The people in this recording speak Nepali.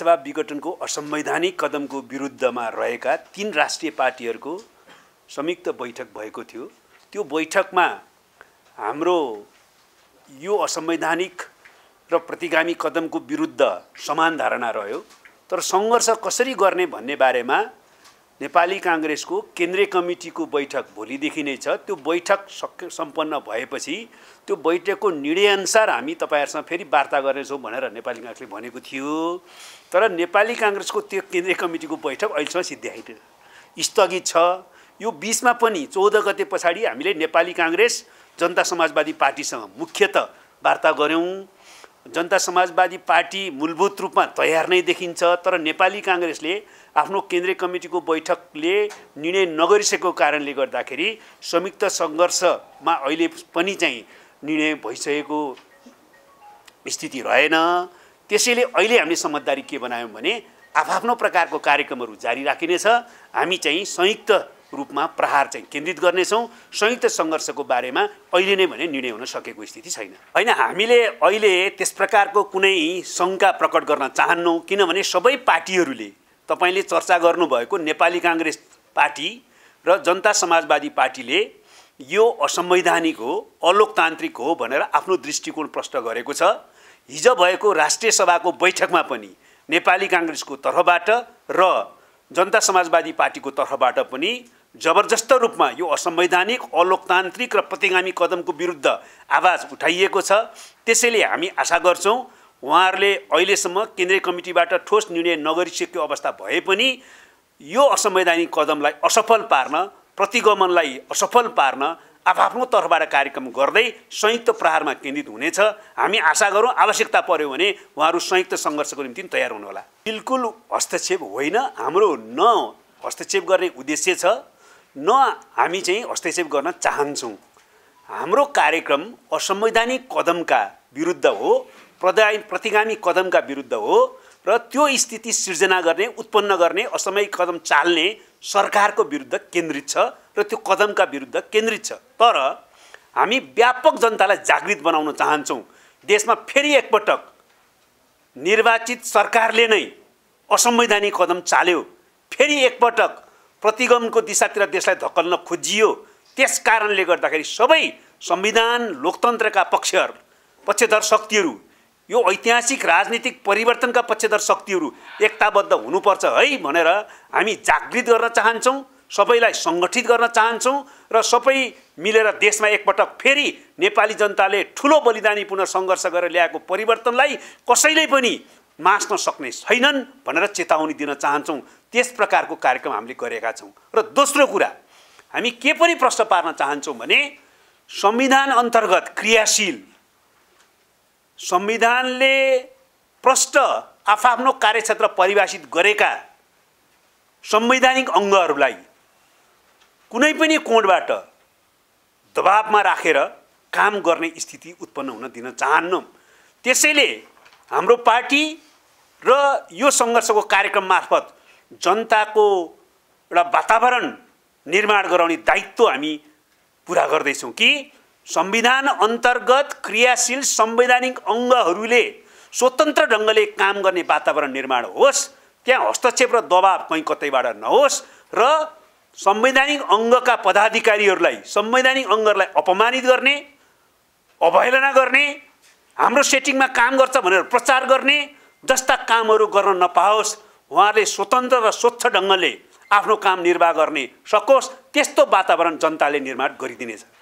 सभा विघटनको असंवैधानिक कदमको विरुद्धमा रहेका तिन राष्ट्रिय पार्टीहरूको संयुक्त बैठक भएको थियो त्यो बैठकमा हाम्रो यो असंवैधानिक र प्रतिगामी कदमको विरुद्ध समान धारणा रह्यो तर सङ्घर्ष कसरी गर्ने भन्ने बारेमा नेपाली काङ्ग्रेसको केन्द्रीय कमिटीको बैठक भोलिदेखि नै छ त्यो बैठक सक सम्पन्न भएपछि त्यो बैठकको निर्णयअनुसार हामी तपाईँहरूसँग फेरि वार्ता गर्नेछौँ भनेर नेपाली काङ्ग्रेसले भनेको थियो तर नेपाली काङ्ग्रेसको त्यो केन्द्रीय कमिटीको बैठक अहिलेसम्म सिद्ध्याइदिएन स्थगित छ यो बिचमा पनि चौध गते पछाडि हामीले नेपाली काङ्ग्रेस जनता समाजवादी पार्टीसँग मुख्यत वार्ता गऱ्यौँ जनता समाजवादी पार्टी मूलभूत रूपमा तयार नै देखिन्छ तर नेपाली काङ्ग्रेसले आफ्नो केन्द्रीय कमिटीको बैठकले निर्णय नगरिसकेको कारणले गर्दाखेरि संयुक्त सङ्घर्षमा अहिले पनि चाहिँ निर्णय भइसकेको स्थिति रहेन त्यसैले अहिले हामीले समझदारी के बनायौँ भने आफआफ्नो प्रकारको कार्यक्रमहरू जारी राखिनेछ हामी चाहिँ संयुक्त रूपमा प्रहार चाहिँ केन्द्रित गर्नेछौँ संयुक्त सङ्घर्षको बारेमा अहिले नै भने निर्णय हुन सकेको स्थिति छैन होइन हामीले अहिले त्यस प्रकारको कुनै शङ्का प्रकट गर्न चाहन्नौँ किनभने सबै पार्टीहरूले तपाईँले चर्चा गर्नुभएको नेपाली काङ्ग्रेस पार्टी र जनता समाजवादी पार्टीले यो असंवैधानिक हो अलोकतान्त्रिक हो भनेर आफ्नो दृष्टिकोण प्रष्ट गरेको छ हिजो भएको राष्ट्रिय सभाको बैठकमा पनि नेपाली काङ्ग्रेसको तर्फबाट र जनता समाजवादी पार्टीको तर्फबाट पनि जबरजस्त रूपमा यो असंवैधानिक अलोकतान्त्रिक र प्रतिगामी कदमको विरुद्ध आवाज उठाइएको छ त्यसैले हामी आशा गर्छौँ उहाँहरूले अहिलेसम्म केन्द्रीय कमिटीबाट ठोस निर्णय नगरिसकेको अवस्था भए पनि यो असंवैधानिक कदमलाई असफल पार्न प्रतिगमनलाई असफल पार्न आफ्नो तर्फबाट कार्यक्रम गर्दै संयुक्त प्रहारमा केन्द्रित हुनेछ हामी आशा गरौँ आवश्यकता पर्यो भने उहाँहरू संयुक्त सङ्घर्षको निम्ति तयार हुनुहोला बिल्कुल हस्तक्षेप होइन हाम्रो न हस्तक्षेप गर्ने उद्देश्य छ न हामी चाहिँ हस्तक्षेप गर्न चाहन्छौँ हाम्रो कार्यक्रम असंवैधानिक कदमका विरुद्ध हो प्रदा प्रतिगामी कदमका विरुद्ध हो र त्यो स्थिति सिर्जना गर्ने उत्पन्न गर्ने असमय कदम चाल्ने सरकारको विरुद्ध केन्द्रित छ र त्यो कदमका विरुद्ध केन्द्रित छ तर हामी व्यापक जनतालाई जागृत बनाउन चाहन्छौँ देशमा फेरि एकपटक निर्वाचित सरकारले नै असंवैधानिक कदम चाल्यो फेरि एकपटक प्रतिगमनको दिशातिर देशलाई धकल्न खोजियो त्यस कारणले गर्दाखेरि सबै संविधान लोकतन्त्रका पक्षहरू पक्षधर शक्तिहरू यो ऐतिहासिक राजनीतिक परिवर्तनका पक्षधर शक्तिहरू एकताबद्ध हुनुपर्छ है भनेर हामी जागृत गर्न चाहन्छौँ सबैलाई सङ्गठित गर्न चाहन्छौँ र सबै मिलेर देशमा एकपटक फेरि नेपाली जनताले ठुलो बलिदानी पुनः सङ्घर्ष गरेर ल्याएको परिवर्तनलाई कसैले पनि मास्न सक्ने छैनन् भनेर चेतावनी दिन चाहन्छौँ त्यस प्रकारको कार्यक्रम हामीले गरेका छौँ र दोस्रो कुरा हामी के पनि प्रश्न पार्न चाहन्छौँ भने संविधान अन्तर्गत क्रियाशील संविधानले प्रष्ट आफआफ्नो कार्यक्षेत्र परिभाषित गरेका संवैधानिक अङ्गहरूलाई कुनै पनि कोणबाट दबाबमा राखेर काम गर्ने स्थिति उत्पन्न हुन दिन चाहन्नौँ त्यसैले हाम्रो पार्टी र यो सङ्घर्षको कार्यक्रम मार्फत जनताको एउटा वातावरण निर्माण गराउने दायित्व हामी पुरा गर्दैछौँ कि संविधान अन्तर्गत क्रियाशील संवैधानिक अङ्गहरूले स्वतन्त्र ढङ्गले काम गर्ने वातावरण निर्माण होस् त्यहाँ हस्तक्षेप र दबाव कहीँ कतैबाट नहोस् र संवैधानिक अङ्गका पदाधिकारीहरूलाई संवैधानिक अङ्गहरूलाई अपमानित गर्ने अवहेलना गर्ने हाम्रो सेटिङमा काम गर्छ भनेर प्रचार गर्ने जस्ता कामहरू गर्न नपाओस् उहाँले स्वतन्त्र र स्वच्छ ढङ्गले आफ्नो काम निर्वाह गर्ने सकोस् त्यस्तो वातावरण जनताले निर्माण गरिदिनेछ